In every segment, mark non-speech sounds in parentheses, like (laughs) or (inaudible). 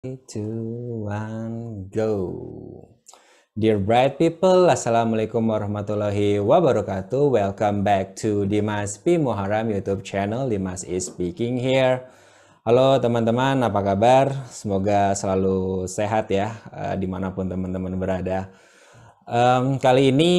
two, one, go. Dear bright people, Assalamualaikum warahmatullahi wabarakatuh. Welcome back to Dimas P. Muharram YouTube channel. Dimas is speaking here. Halo teman-teman, apa kabar? Semoga selalu sehat ya, eh, dimanapun teman-teman berada. Um, kali ini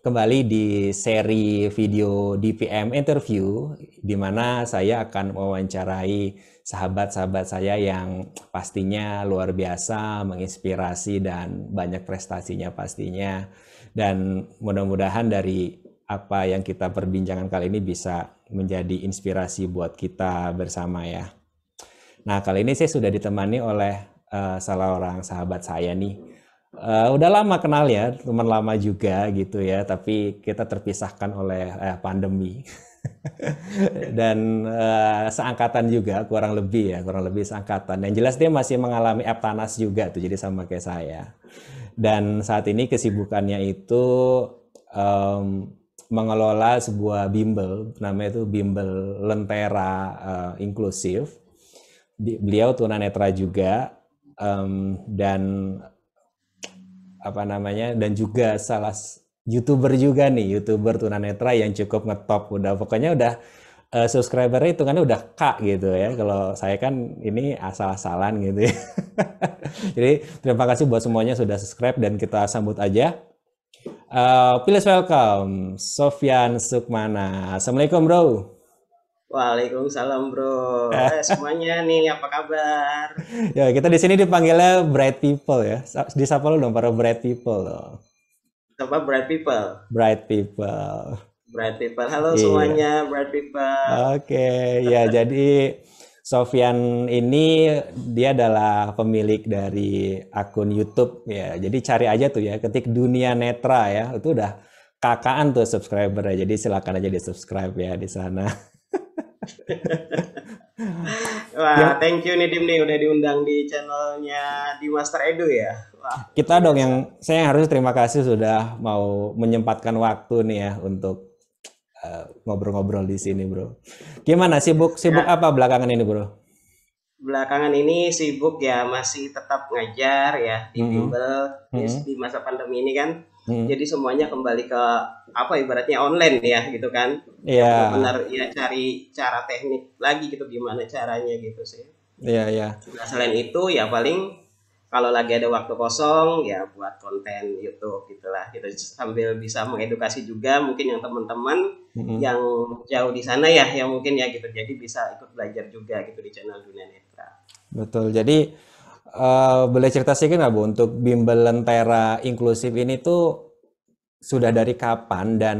kembali di seri video DPM interview, di mana saya akan mewawancarai sahabat-sahabat saya yang pastinya luar biasa, menginspirasi dan banyak prestasinya pastinya. Dan mudah-mudahan dari apa yang kita perbincangan kali ini bisa menjadi inspirasi buat kita bersama ya. Nah kali ini saya sudah ditemani oleh uh, salah orang sahabat saya nih uh, udah lama kenal ya, teman lama juga gitu ya, tapi kita terpisahkan oleh eh, pandemi. (laughs) Dan uh, seangkatan juga kurang lebih ya, kurang lebih seangkatan. Dan jelas dia masih mengalami eptanas juga tuh, jadi sama kayak saya. Dan saat ini kesibukannya itu um, mengelola sebuah bimbel, namanya itu bimbel lentera uh, eh, inklusif. beliau tunanetra juga um, dan apa namanya dan juga salah youtuber juga nih youtuber tunanetra yang cukup ngetop udah pokoknya udah uh, eh, subscriber itu kan udah kak gitu ya kalau saya kan ini asal-asalan gitu ya (laughs) jadi terima kasih buat semuanya sudah subscribe dan kita sambut aja uh, please welcome Sofian Sukmana assalamualaikum bro Waalaikumsalam bro. Eh, semuanya nih apa kabar? ya kita di sini dipanggilnya bright people ya. Di sapa lu dong para bright people Loh. Apa bright people? Bright people. Bright people. Halo yeah. semuanya bright people. Oke okay. ya (laughs) jadi Sofian ini dia adalah pemilik dari akun YouTube ya. Jadi cari aja tuh ya, ketik dunia netra ya. Itu udah kakaan tuh subscriber ya. Jadi silakan aja di subscribe ya di sana. (laughs) Wah, ya. thank you nih Dim nih udah diundang di channelnya di Master Edu ya. Wah. Kita dong yang saya harus terima kasih sudah mau menyempatkan waktu nih ya untuk eh, ngobrol-ngobrol uh, di sini, Bro. Gimana sibuk sibuk ya. apa belakangan ini, Bro? belakangan ini sibuk ya masih tetap ngajar ya di mm-hmm. bimbel mm -hmm. di masa pandemi ini kan Hmm. Jadi semuanya kembali ke apa ibaratnya online ya gitu kan. Iya. Yeah. Benar ya cari cara teknik lagi gitu gimana caranya gitu sih. Iya, iya. Nah, selain itu ya paling kalau lagi ada waktu kosong ya buat konten YouTube gitulah gitu sambil bisa mengedukasi juga mungkin yang teman-teman hmm yang jauh di sana ya yang mungkin ya gitu jadi bisa ikut belajar juga gitu di channel Dunia Netra. Betul. Jadi Uh, boleh cerita sih nggak Bu untuk bimbel lentera inklusif ini tuh sudah dari kapan dan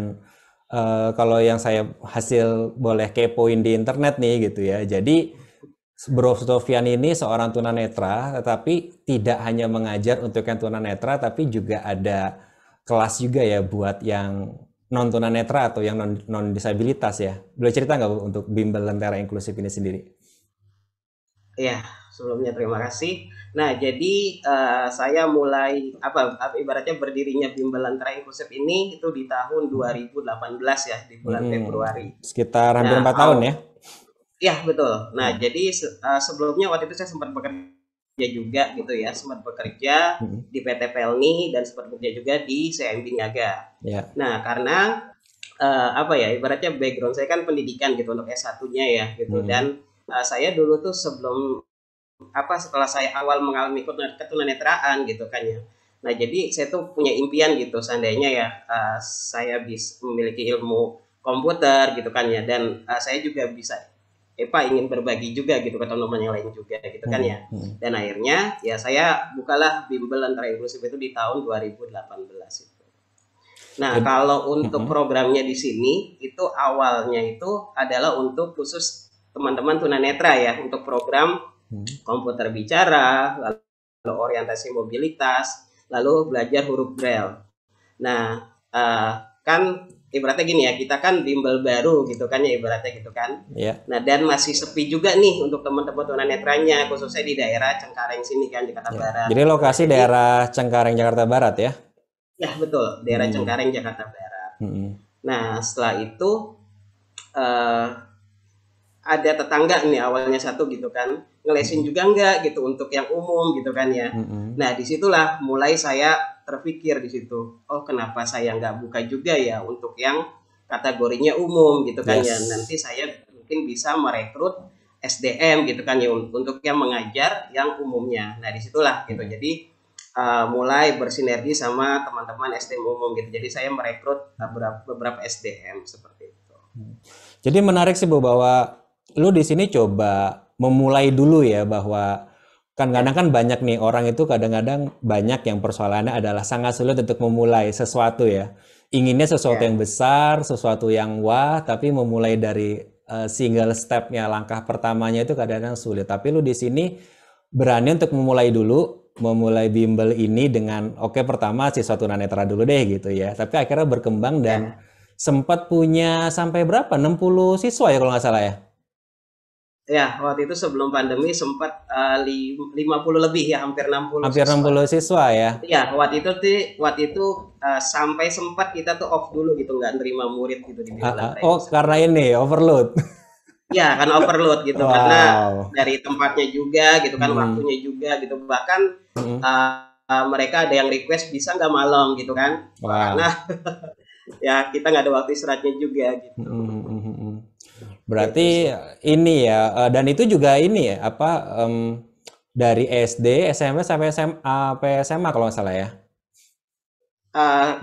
uh, kalau yang saya hasil boleh kepoin di internet nih gitu ya. Jadi Bro Sofian ini seorang tunanetra tetapi tidak hanya mengajar untuk yang tunanetra tapi juga ada kelas juga ya buat yang non tunanetra atau yang non, non disabilitas ya. Boleh cerita nggak Bu untuk bimbel lentera inklusif ini sendiri? Ya, sebelumnya terima kasih. Nah, jadi uh, saya mulai apa ibaratnya berdirinya bimbelan terakhir konsep ini itu di tahun 2018 ya, di bulan hmm, Februari. Sekitar hampir nah, 4 tahun ya. Oh, iya, betul. Nah, hmm. jadi uh, sebelumnya waktu itu saya sempat bekerja juga gitu ya, sempat bekerja hmm. di PT Pelni dan sempat bekerja juga di CMB Niaga. Yeah. Nah, karena uh, apa ya ibaratnya background saya kan pendidikan gitu untuk S1-nya ya gitu hmm. dan uh, saya dulu tuh sebelum apa setelah saya awal mengalami ketunanetraan gitu kan ya. Nah jadi saya tuh punya impian gitu seandainya ya uh, saya bisa memiliki ilmu komputer gitu kan ya dan uh, saya juga bisa Epa ingin berbagi juga gitu ke teman-teman yang lain juga gitu kan ya. Hmm, hmm. Dan akhirnya ya saya bukalah bimbel antara inklusif itu di tahun 2018 itu. Nah, kalau untuk hmm. programnya di sini itu awalnya itu adalah untuk khusus teman-teman tunanetra ya untuk program hmm. komputer bicara, lalu, orientasi mobilitas, lalu belajar huruf braille. Nah, uh, kan ibaratnya gini ya, kita kan bimbel baru gitu kan ya ibaratnya gitu kan. Yeah. Nah, dan masih sepi juga nih untuk teman-teman tunanetranya khususnya di daerah Cengkareng sini kan Jakarta yeah. Barat. Jadi lokasi Jadi, daerah Cengkareng Jakarta Barat ya. Ya, betul, daerah hmm. Cengkareng Jakarta Barat. Hmm. Nah, setelah itu uh, ada tetangga nih awalnya satu gitu kan ngelesin juga enggak gitu untuk yang umum gitu kan ya mm-hmm. nah disitulah mulai saya terpikir di situ oh kenapa saya nggak buka juga ya untuk yang kategorinya umum gitu kan ya. yes. ya nanti saya mungkin bisa merekrut SDM gitu kan ya untuk yang mengajar yang umumnya nah disitulah gitu jadi uh, mulai bersinergi sama teman-teman SDM umum gitu jadi saya merekrut beberapa, beberapa SDM seperti itu jadi menarik sih bu bahwa lu di sini coba memulai dulu ya bahwa kan kadang kan banyak nih orang itu kadang-kadang banyak yang persoalannya adalah sangat sulit untuk memulai sesuatu ya inginnya sesuatu yeah. yang besar sesuatu yang wah tapi memulai dari uh, single stepnya langkah pertamanya itu kadang-kadang sulit tapi lu di sini berani untuk memulai dulu memulai bimbel ini dengan oke okay, pertama sih suatu nanetra dulu deh gitu ya tapi akhirnya berkembang dan yeah. sempat punya sampai berapa 60 siswa ya kalau nggak salah ya Ya, waktu itu sebelum pandemi sempat eh, uh, 50 lebih ya, hampir 60 Hampir siswa. 60 siswa ya. Iya, waktu itu di waktu itu uh, sampai sempat kita tuh off dulu gitu, nggak nerima murid gitu di uh, Oh, itu. karena ini overload. Iya, karena overload gitu wow. karena dari tempatnya juga gitu kan, hmm. waktunya juga gitu. Bahkan hmm. uh, uh, mereka ada yang request bisa nggak malam gitu kan. Wow. Karena (laughs) ya kita nggak ada waktu istirahatnya juga gitu. Hmm. hmm, hmm, hmm. Berarti iya, iya, iya. ini ya, eh, dan itu juga ini ya, apa um, dari SD, SMP sampai SMA, SMA kalau nggak salah ya? Uh,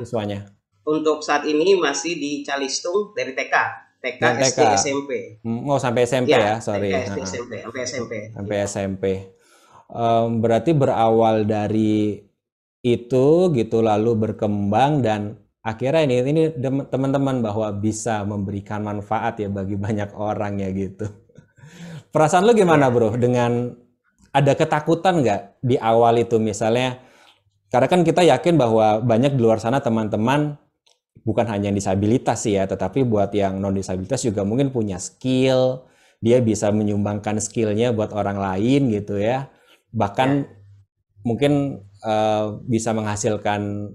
Untuk saat ini masih di Calistung dari TK, TK, dan SD, SMP. Hmm, oh sampai SMP ya, ya sorry. TK, SD, SMP, sampai SMP. Sampai gitu. SMP. Um, berarti berawal dari itu gitu lalu berkembang dan akhirnya ini ini teman-teman bahwa bisa memberikan manfaat ya bagi banyak orang ya gitu. Perasaan lu gimana bro dengan ada ketakutan nggak di awal itu misalnya karena kan kita yakin bahwa banyak di luar sana teman-teman bukan hanya yang disabilitas sih ya tetapi buat yang non disabilitas juga mungkin punya skill dia bisa menyumbangkan skillnya buat orang lain gitu ya bahkan ya. mungkin uh, bisa menghasilkan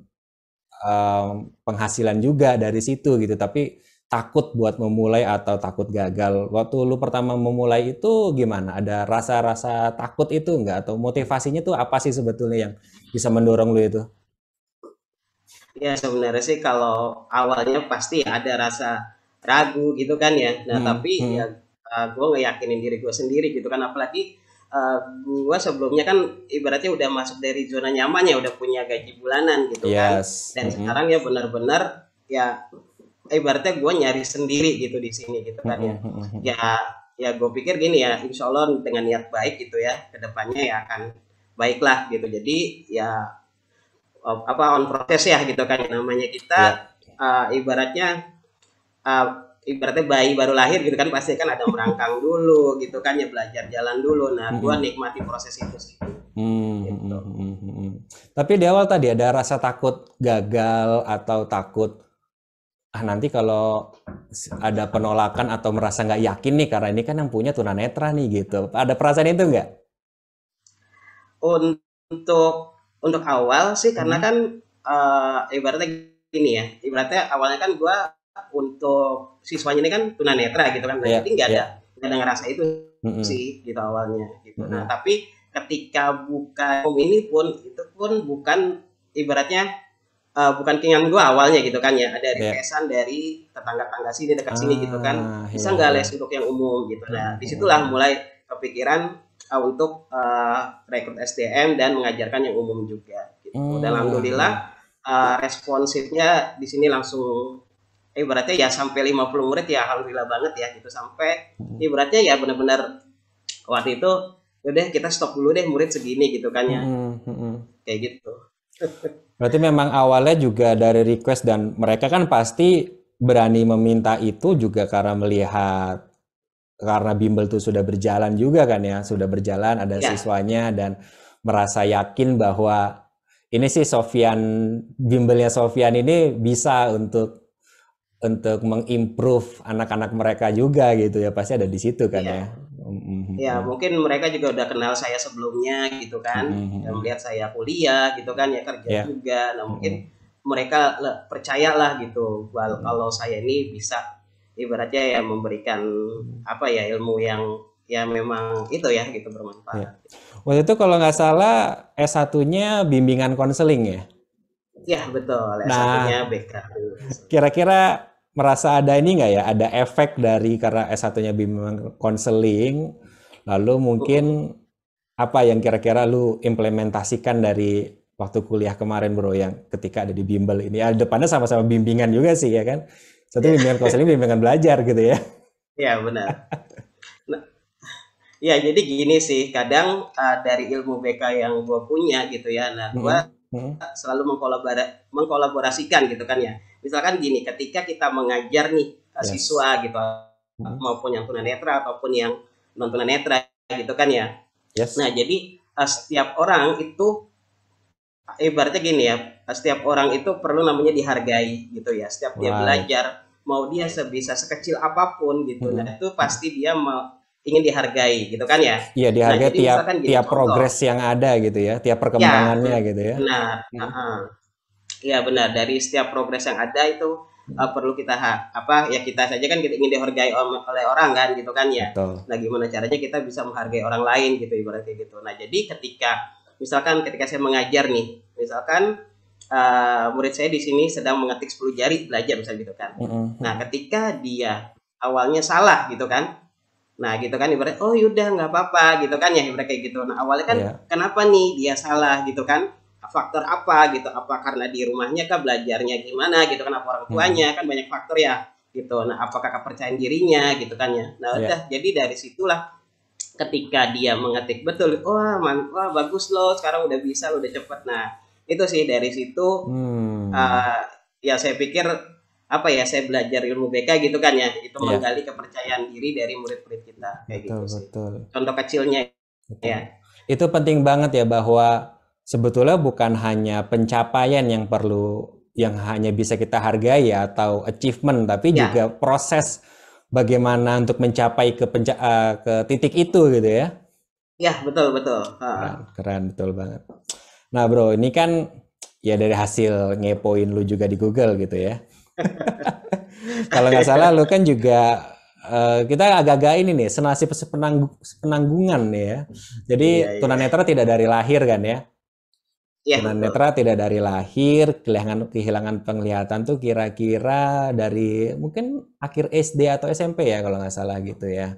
um, penghasilan juga dari situ gitu tapi takut buat memulai atau takut gagal waktu lu pertama memulai itu gimana ada rasa-rasa takut itu enggak atau motivasinya tuh apa sih sebetulnya yang bisa mendorong lu itu ya sebenarnya sih kalau awalnya pasti ada rasa ragu gitu kan ya nah hmm, tapi hmm. ya eh, gue ngeyakinin diri gue sendiri gitu kan apalagi uh, eh, gue sebelumnya kan ibaratnya udah masuk dari zona nyaman ya udah punya gaji bulanan gitu kan. yes. kan dan mm -hmm. sekarang ya benar-benar ya ibaratnya gue nyari sendiri gitu di sini gitu kan ya mm-hmm. Mm-hmm. ya ya gue pikir gini ya insya Allah dengan niat baik gitu ya kedepannya ya akan baiklah gitu jadi ya apa on process ya gitu kan namanya kita yeah. Ya. uh, ibaratnya uh, ibaratnya bayi baru lahir gitu kan pasti kan ada merangkang (laughs) dulu gitu kan ya belajar jalan dulu nah gue nikmati proses itu sih Hmm, gitu. Hmm, hmm, hmm, Tapi di awal tadi ada rasa takut gagal atau takut ah nanti kalau ada penolakan atau merasa nggak yakin nih karena ini kan yang punya tunanetra nih gitu. Ada perasaan itu nggak? Untuk untuk awal sih karena hmm. kan uh, ibaratnya gini ya, ibaratnya awalnya kan gue untuk siswanya ini kan tunanetra gitu kan berarti yeah, iya, jadi nggak iya. ada nggak ada ngerasa itu mm-hmm. sih gitu awalnya gitu mm-hmm. nah tapi ketika buka home ini pun itu pun bukan ibaratnya uh, bukan keinginan gue awalnya gitu kan ya ada iya. requestan yeah. dari tetangga-tetangga sini dekat ah, sini gitu kan ah, bisa nggak yeah. les untuk yang umum gitu nah disitulah mulai kepikiran uh, untuk uh, rekrut SDM dan mengajarkan yang umum juga gitu. dan mm. alhamdulillah uh, responsifnya di sini langsung Eh, ibaratnya ya sampai 50 murid ya alhamdulillah banget ya gitu sampai ibaratnya ya benar-benar waktu itu udah kita stop dulu deh murid segini gitu kan ya hmm, hmm, hmm. hmm. kayak gitu (laughs) berarti memang awalnya juga dari request dan mereka kan pasti berani meminta itu juga karena melihat karena bimbel tuh sudah berjalan juga kan ya sudah berjalan ada ya. siswanya dan merasa yakin bahwa ini sih Sofian bimbelnya Sofian ini bisa untuk untuk mengimprove anak-anak mereka juga gitu ya pasti ada di situ kan iya. ya. Ya mungkin mereka juga udah kenal saya sebelumnya gitu kan, mm-hmm. dan melihat saya kuliah gitu kan ya kerja yeah. juga. Nah mungkin mm-hmm. mereka percayalah gitu, mm-hmm. kalau saya ini bisa ibaratnya ya memberikan apa ya ilmu yang ya memang itu ya gitu bermanfaat. Yeah. Waktu itu kalau nggak salah S1-nya bimbingan konseling ya. Ya betul. Nah, S1-nya BK. Kira-kira merasa ada ini nggak ya, ada efek dari karena S1-nya bimbingan konseling, lalu mungkin apa yang kira-kira lu implementasikan dari waktu kuliah kemarin bro yang ketika ada di bimbel ini, ya, depannya sama-sama bimbingan juga sih ya kan, satu iya. bimbingan konseling, bimbingan belajar gitu ya. ya benar. Ya jadi gini sih, kadang uh, dari ilmu BK yang gue punya gitu ya, nah gue hmm hmm. selalu mengkolaborasikan gitu kan ya. Misalkan gini, ketika kita mengajar nih yes. siswa gitu hmm. maupun yang tunanetra ataupun yang non tunanetra gitu kan ya. Yes. Nah jadi eh, setiap orang itu ibaratnya gini ya, eh, setiap orang itu perlu namanya dihargai gitu ya. Setiap wow. dia belajar, mau dia sebisa sekecil apapun gitu, nah, hmm. nah itu pasti dia mau ingin dihargai gitu kan ya iya nah, dihargai nah, tiap gini, tiap progres yang ada gitu ya tiap ya, perkembangannya ya, gitu ya benar hmm. Iya, benar dari setiap progres yang ada itu uh, perlu kita ha, apa ya kita saja kan kita ingin dihargai oleh orang kan gitu kan ya Betul. nah gimana caranya kita bisa menghargai orang lain gitu ibaratnya gitu nah jadi ketika misalkan ketika saya mengajar nih misalkan uh, murid saya di sini sedang mengetik 10 jari belajar misalnya gitu kan hmm, hmm, -hmm. nah ketika dia awalnya salah gitu kan Nah gitu kan ibarat oh yaudah nggak apa-apa gitu kan ya ibarat kayak gitu. Nah awalnya kan yeah. kenapa nih dia salah gitu kan? Faktor apa gitu? Apa karena di rumahnya kah belajarnya gimana gitu kan? Apa orang hmm. tuanya hmm. kan banyak faktor ya gitu. Nah apakah kepercayaan dirinya gitu kan ya? Nah iya. udah yeah. jadi dari situlah ketika dia mengetik betul, wah man, wah bagus loh sekarang udah bisa udah cepet. Nah itu sih dari situ hmm. uh, ya saya pikir apa ya saya belajar ilmu BK gitu kan ya itu yeah. menggali kepercayaan diri dari murid-murid kita kayak gitu betul, gitu sih. betul. contoh kecilnya ya. betul. ya itu penting banget ya bahwa sebetulnya bukan hanya pencapaian yang perlu yang hanya bisa kita hargai ya, atau achievement tapi yeah. juga proses bagaimana untuk mencapai ke penca eh, ke titik itu gitu ya ya betul betul uh. keren, keren betul banget nah bro ini kan ya dari hasil ngepoin lu juga di Google gitu ya (laughs) Kalau nggak salah lu kan juga uh, kita agak-agak ini nih senasib penangg penanggungan nih ya. Jadi iya, iya. tunanetra tidak dari lahir kan ya? Iya. Tunanetra betul. tidak dari lahir, kehilangan kehilangan penglihatan tuh kira-kira dari mungkin akhir SD atau SMP ya kalau nggak salah gitu ya.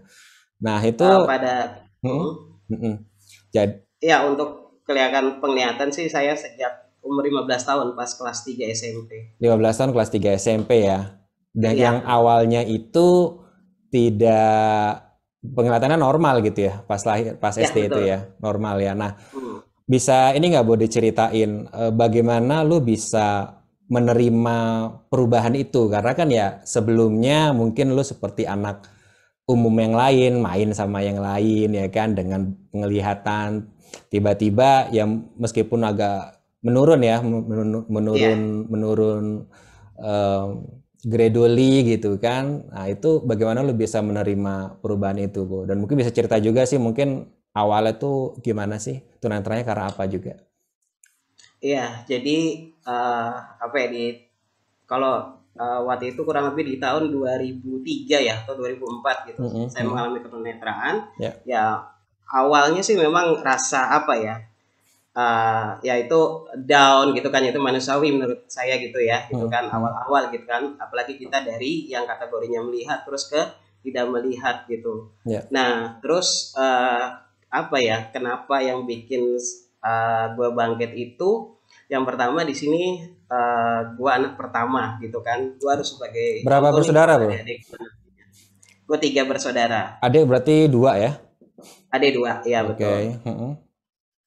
Nah itu. Uh, pada. Hmm? Hmm. Jadi. Ya untuk kelihatan penglihatan sih saya sejak umur 15 tahun pas kelas 3 SMP. 15 tahun kelas 3 SMP ya. Dan ya. yang awalnya itu tidak penglihatannya normal gitu ya pas lahir pas ya, SD betul. itu ya, normal ya. Nah, hmm. bisa ini nggak boleh diceritain eh, bagaimana lu bisa menerima perubahan itu karena kan ya sebelumnya mungkin lu seperti anak umum yang lain, main sama yang lain ya kan dengan penglihatan tiba-tiba ya meskipun agak menurun ya menurun menurun, yeah. menurun um, gradually gitu kan nah itu bagaimana lu bisa menerima perubahan itu bu dan mungkin bisa cerita juga sih mungkin awalnya tuh gimana sih tunantranya karena apa juga iya yeah, jadi uh, apa ya di kalau uh, waktu itu kurang lebih di tahun 2003 ya atau 2004 gitu mm -hmm. saya mengalami tunanetraan yeah. ya awalnya sih memang rasa apa ya uh, ya itu down gitu kan itu manusiawi menurut saya gitu ya gitu hmm. kan awal-awal gitu kan apalagi kita dari yang kategorinya melihat terus ke tidak melihat gitu yeah. nah terus uh, apa ya kenapa yang bikin uh, eh, gue bangkit itu yang pertama di sini uh, gue anak pertama gitu kan gue harus sebagai berapa bersaudara bro? Gue tiga bersaudara. Adik berarti dua ya? Adik dua, ya okay. betul. Mm -hmm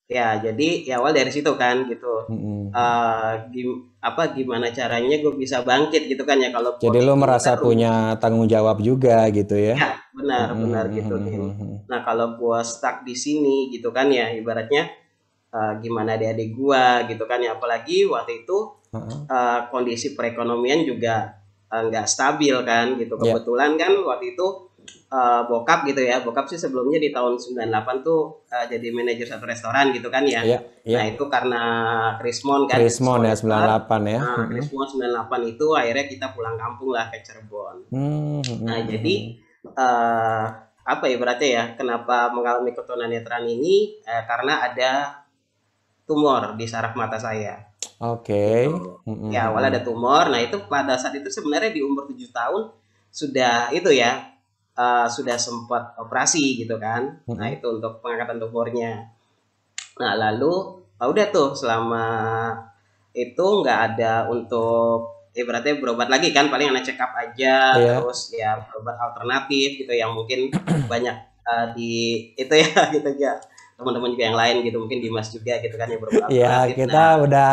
ya jadi ya awal dari situ kan gitu mm-hmm. uh, gim apa gimana caranya gue bisa bangkit gitu kan ya kalau jadi lo merasa terus. Kan punya tanggung jawab juga gitu ya, ya benar mm-hmm. benar gitu mm-hmm. nah kalau gue stuck di sini gitu kan ya ibaratnya uh, gimana adik-adik gue gitu kan ya apalagi waktu itu mm-hmm. uh, kondisi perekonomian juga nggak uh, stabil kan gitu ya. kebetulan yeah. kan waktu itu uh, bokap gitu ya. Bokap sih sebelumnya di tahun 98 tuh uh, jadi manajer satu restoran gitu kan ya. Iya, iya. Nah, itu karena Krismon kan. Krismon ya 98 ya. Nah, Krismon 98 itu akhirnya kita pulang kampung lah ke Cirebon. Hmm, nah, hmm. jadi uh, apa ya berarti ya, kenapa mengalami ketunanetraan ini uh, karena ada tumor di saraf mata saya. Oke. Okay. Gitu. Ya, awalnya ada tumor. Nah, itu pada saat itu sebenarnya di umur 7 tahun sudah itu ya uh, sudah sempat operasi gitu kan. Hmm. Nah itu untuk pengangkatan tumornya. Nah lalu uh, udah tuh selama itu nggak ada untuk ibaratnya ya berobat lagi kan paling anak check up aja iya. terus ya berobat alternatif gitu yang mungkin (clears throat) banyak uh, di itu ya (laughs) gitu ya teman-teman juga yang lain gitu mungkin Dimas juga gitu kan ya berobat iya, alternatif. Iya kita nah, udah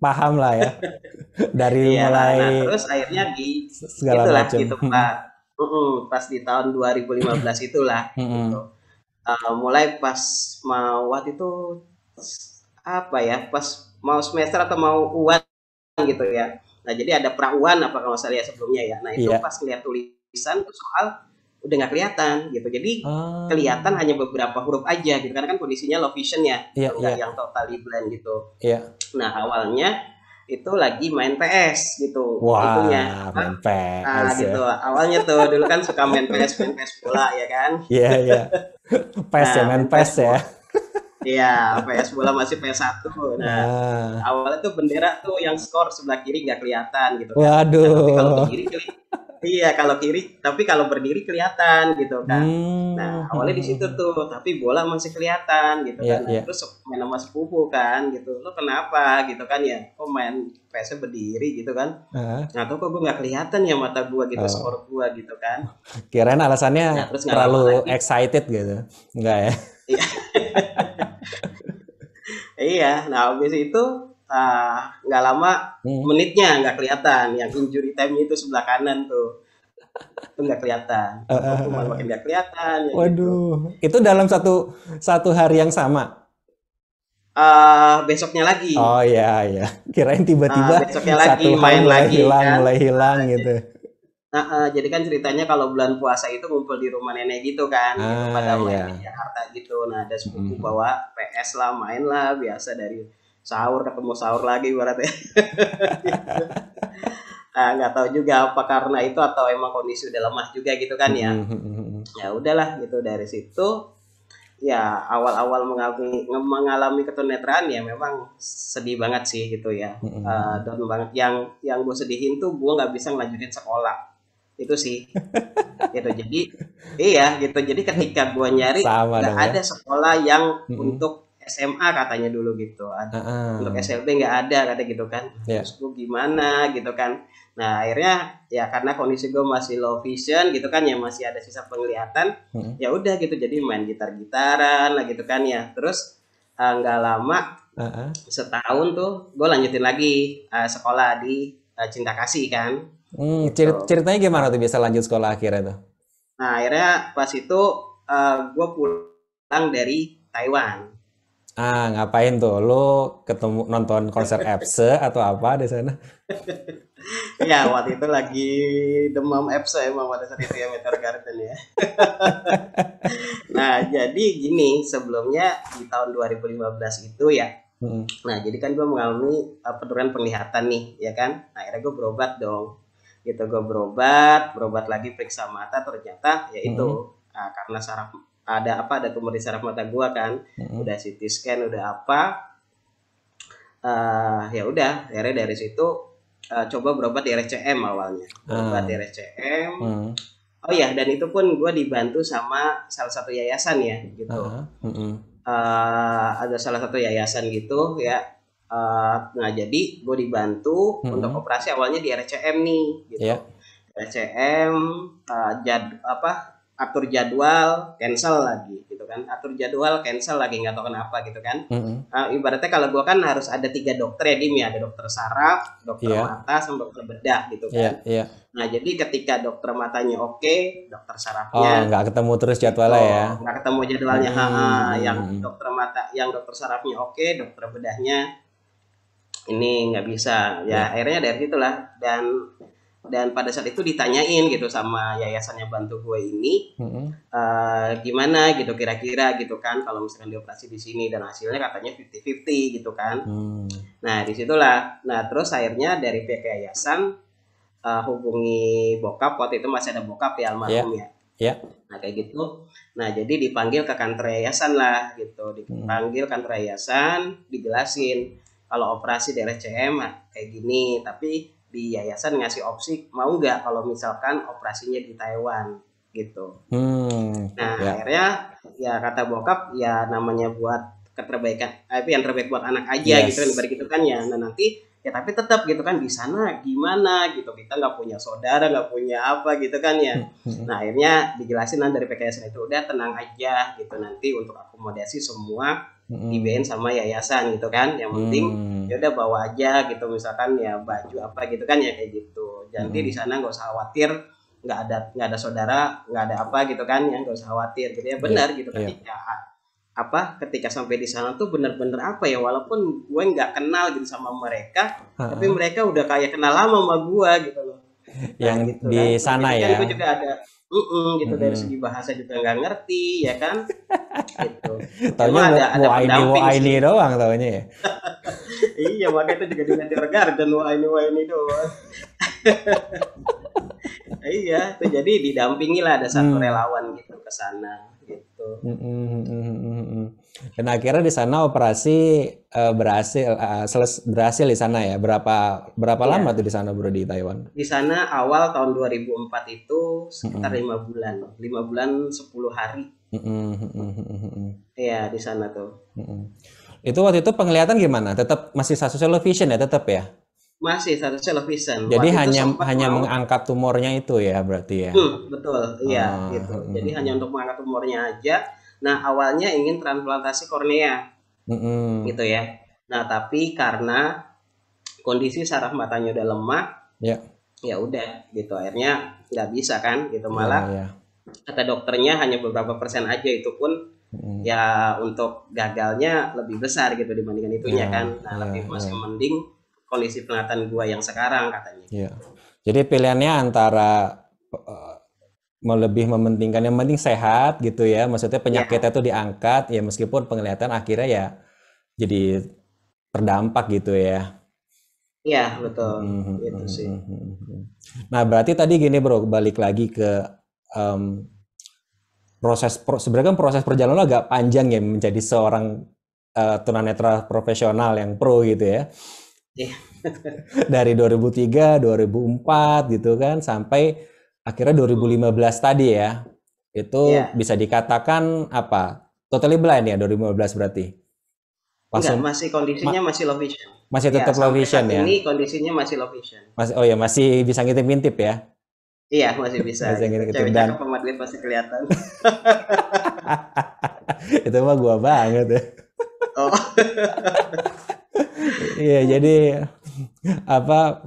paham lah ya (laughs) dari ya, mulai nah, terus akhirnya di segala itulah, macam. gitu Pak hmm mm pas di tahun 2015 itulah mm-hmm. gitu. Uh, mulai pas mau waktu itu apa ya pas mau semester atau mau uan gitu ya nah jadi ada perawan apa kalau saya lihat sebelumnya ya nah itu yeah. pas lihat tulisan tuh soal udah nggak kelihatan gitu jadi ah. kelihatan hanya beberapa huruf aja gitu karena kan kondisinya low vision ya yeah, yeah. yang total blind gitu yeah. nah awalnya itu lagi main PS gitu Wah, itunya main PS nah, ah, ya. gitu awalnya tuh dulu kan suka main PS main PS bola ya kan iya yeah, iya yeah. PS ya, nah, ya main PS, PS ya iya PS bola masih PS1 nah, nah awalnya tuh bendera tuh yang skor sebelah kiri nggak kelihatan gitu kan. waduh kan. kalau ke kiri Iya kalau kiri, tapi kalau berdiri kelihatan gitu kan. Hmm. Nah awalnya di situ tuh, tapi bola masih kelihatan gitu yeah, kan. Yeah. Iya. Terus main sama sepupu kan gitu, lo kenapa gitu kan ya? Kok main PS berdiri gitu kan? Uh. Nah tuh kok gue nggak kelihatan ya mata gue gitu, oh. skor gue gitu kan? Kirain alasannya nah, terus terlalu excited gitu, enggak ya? Iya. (laughs) iya, nah habis itu Ah, nggak lama hmm. menitnya nggak kelihatan yang injury time itu sebelah kanan tuh itu nggak kelihatan hukuman ah, ah, uh, uh, makin nggak kelihatan ya gitu. waduh gitu. itu dalam satu satu hari yang sama uh, besoknya lagi oh ya ya kirain tiba-tiba uh, besoknya lagi satu main mulai lagi hilang kan? mulai hilang gitu Nah, uh, jadi kan ceritanya kalau bulan puasa itu ngumpul di rumah nenek gitu kan, ah, gitu, pada iya. main di Jakarta gitu. Nah, ada sepupu hmm. bawa PS lah, main lah, biasa dari sahur mau sahur lagi ibaratnya (laughs) nah, nggak nah, tahu juga apa karena itu atau emang kondisi udah lemah juga gitu kan ya hmm, hmm, hmm, ya udahlah gitu dari situ ya awal-awal mengalami mengalami ketunetraan ya memang sedih banget sih gitu ya uh, banget yang yang gue sedihin tuh gue nggak bisa ngelanjutin sekolah itu sih (laughs) gitu jadi iya gitu jadi ketika gue nyari nggak ya. ada sekolah yang untuk SMA katanya dulu gitu ada uh -uh. untuk SLB nggak ada kata gitu kan yeah. terus gue gimana gitu kan nah akhirnya ya karena kondisi gue masih low vision gitu kan ya masih ada sisa penglihatan -huh. ya udah gitu jadi main gitar gitaran lah gitu kan ya terus eh, nggak uh, lama uh -huh. setahun tuh gue lanjutin lagi uh, sekolah di uh, eh, Cinta Kasih kan hmm, gitu. ceritanya gimana tuh bisa lanjut sekolah akhirnya tuh nah akhirnya pas itu uh, gue pulang dari Taiwan Ah, ngapain tuh? Lu ketemu nonton konser (laughs) Epse atau apa di sana? (laughs) ya, waktu itu lagi demam Epse emang pada saat itu ya Meteor Garden ya. (laughs) nah, jadi gini, sebelumnya di tahun 2015 itu ya. Hmm. Nah, jadi kan gue mengalami uh, penurunan penglihatan nih, ya kan? Nah, akhirnya gue berobat dong. Gitu gue berobat, berobat lagi periksa mata ternyata yaitu hmm. nah, karena saraf ada apa ada tumor di saraf mata gua kan hmm. udah CT scan udah apa uh, ya udah dari dari situ uh, coba berobat di RCM awalnya ah. berobat hmm. di RCM. hmm. oh ya dan itu pun gua dibantu sama salah satu yayasan ya gitu uh, hmm. uh, ada salah satu yayasan gitu ya uh, nah jadi gue dibantu hmm. untuk operasi awalnya di RCM nih gitu yeah. RCM uh, jad apa atur jadwal cancel lagi gitu kan atur jadwal cancel lagi nggak tahu kenapa gitu kan mm-hmm. uh, ibaratnya kalau gue kan harus ada tiga dokter ya Dim ya ada dokter saraf dokter yeah. mata sama dokter bedah gitu iya, kan yeah, yeah. nah jadi ketika dokter matanya oke okay, dokter sarafnya oh nggak ketemu terus jadwalnya gitu, ya nggak ketemu jadwalnya mm-hmm. ha, ha, hmm. yang dokter mata yang dokter sarafnya oke okay, dokter bedahnya ini nggak bisa ya yeah. akhirnya dari situlah dan dan pada saat itu ditanyain gitu sama yayasan yang bantu gue ini mm-hmm. uh, gimana gitu kira-kira gitu kan kalau misalkan dioperasi di sini dan hasilnya katanya 50-50 gitu kan mm. nah disitulah nah terus akhirnya dari pihak yayasan uh, hubungi bokap waktu itu masih ada bokap ya almarhum yeah. ya yeah. Ya. nah kayak gitu nah jadi dipanggil ke kantor yayasan lah gitu dipanggil hmm. mm. kantor yayasan dijelasin kalau operasi di RCM kayak gini tapi di yayasan ngasih opsi mau nggak kalau misalkan operasinya di Taiwan gitu. Hmm, nah ya. akhirnya ya kata bokap ya namanya buat keterbaikan eh, yang terbaik buat anak aja yes. gitu kan dari gitu kan ya nah nanti ya tapi tetap gitu kan di sana gimana gitu kita nggak punya saudara nggak punya apa gitu kan ya hmm. nah akhirnya dijelasin dari PKS itu udah tenang aja gitu nanti untuk akomodasi semua hmm. band sama yayasan gitu kan yang penting hmm. ya udah bawa aja gitu misalkan ya baju apa gitu kan ya kayak gitu jadi hmm. di sana nggak usah khawatir nggak ada nggak ada saudara nggak ada apa gitu kan ya nggak usah khawatir jadi ya iya, benar yeah. gitu iya. ketika yeah. apa ketika sampai di sana tuh bener-bener apa ya walaupun gue nggak kenal gitu sama mereka uh -huh. tapi mereka udah kayak kenal lama sama gue gitu loh yang nah, gitu di kan. sana Jadi kan ya. Kan gue juga ada Uh-uh, gitu dari segi bahasa juga nggak ngerti ya kan (laughs) gitu taunya ada ada pendamping ini, ini doang taunya ya (laughs) iya makanya itu juga diganti garden wah ini wah ini doang (laughs) iya itu jadi didampingi lah ada satu hmm. relawan gitu ke sana gitu. Dan akhirnya di sana operasi uh, berhasil uh, berhasil di sana ya. Berapa berapa ya. lama tuh di sana bro di Taiwan? Di sana awal tahun 2004 itu sekitar lima mm -hmm. bulan, lima bulan sepuluh hari. Iya mm -hmm. di sana tuh. Mm -hmm. Itu waktu itu penglihatan gimana? Tetap masih satu vision ya tetap ya? Masih seharusnya levisan. Jadi Waktu hanya hanya mau... mengangkat tumornya itu ya berarti ya. Hmm, betul, iya oh. gitu. Hmm, Jadi hmm. hanya hmm. untuk mengangkat tumornya aja. Nah, awalnya ingin transplantasi kornea. Hmm. Gitu ya. Nah, tapi karena kondisi saraf matanya udah lemah, ya. Ya udah gitu akhirnya nggak bisa kan gitu ya, malah ya, ya. kata dokternya hanya beberapa persen aja itu pun hmm. ya untuk gagalnya lebih besar gitu dibandingkan itunya ya, kan. Nah, ya, lebih ya. masih ya. mending kondisi penglihatan gua yang sekarang katanya. Iya. Jadi pilihannya antara uh, lebih mementingkan yang penting sehat gitu ya, maksudnya iya. penyakitnya itu ya. diangkat ya meskipun penglihatan akhirnya ya jadi terdampak gitu ya. Iya betul, mm-hmm. Hmm, itu hmm, sih. Hmm, nah berarti tadi gini bro, balik lagi ke um, proses pro, sebenarnya kan proses perjalanan agak panjang ya menjadi seorang uh, tunanetra profesional yang pro gitu ya. Iya. (laughs) Dari 2003, 2004 gitu kan sampai akhirnya 2015 tadi ya. Itu yeah. bisa dikatakan apa? Totally blind ya 2015 berarti. Pas Enggak, masih kondisinya ma masih low vision. Masih iya, tetap ya, low vision ya. Ini kondisinya masih low vision. Masih oh ya masih bisa ngintip-ngintip ya. Iya masih bisa. Masih ngintip Cewek dan... pemadlin pasti kelihatan. (laughs) itu mah gua banget ya. Oh. (laughs) Iya, jadi apa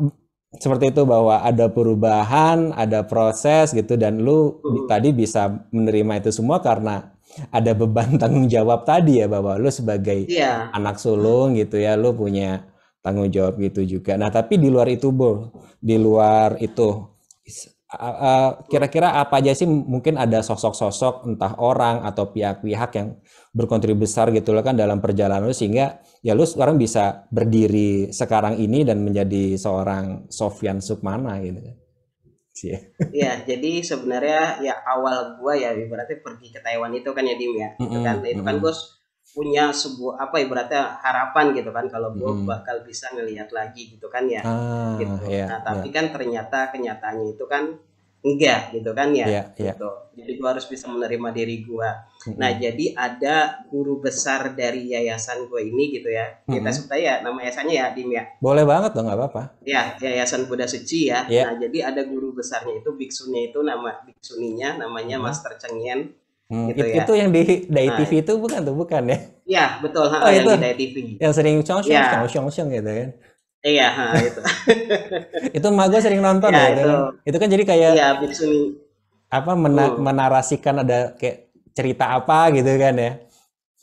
seperti itu bahwa ada perubahan, ada proses gitu dan lu hmm. tadi bisa menerima itu semua karena ada beban (laughs) tanggung jawab tadi ya bahwa lu sebagai yeah. anak sulung gitu ya, lu punya tanggung jawab gitu juga. Nah, tapi di luar itu, bu di luar itu kira-kira apa aja sih mungkin ada sosok-sosok entah orang atau pihak-pihak yang berkontribusi besar gitu loh kan dalam perjalanan lu sehingga ya lu sekarang bisa berdiri sekarang ini dan menjadi seorang Sofyan Sukmana gitu kan. Yeah. Iya, jadi sebenarnya ya awal gua ya berarti pergi ke Taiwan itu kan ya Dim ya. Mm-hmm. Itu kan gua punya sebuah apa ibaratnya harapan gitu kan kalau gua mm bakal bisa ngelihat lagi gitu kan ya. Ah, gitu. Yeah, nah, tapi yeah. kan ternyata kenyataannya itu kan enggak gitu kan ya yeah, yeah. gitu jadi gue harus bisa menerima diri gue mm-hmm. nah jadi ada guru besar dari yayasan gue ini gitu ya mm-hmm. kita sebut ya nama yayasannya ya Dim ya boleh banget dong nggak apa-apa ya yayasan Buddha Suci ya yeah. nah jadi ada guru besarnya itu biksunya itu nama biksuninya namanya mm-hmm. Master Cengyen Hmm, gitu ya. itu, ya. yang di Dai nah, TV itu bukan tuh bukan ya? Iya betul. Oh, yang itu. di Dai TV. Yang sering cong cong ya. cong cong gitu kan? Iya, ha, itu. (laughs) itu mah gue sering nonton ya, ya itu. Kan? Itu kan jadi kayak Iya, Biksu apa mena uh. menarasikan ada kayak cerita apa gitu kan ya.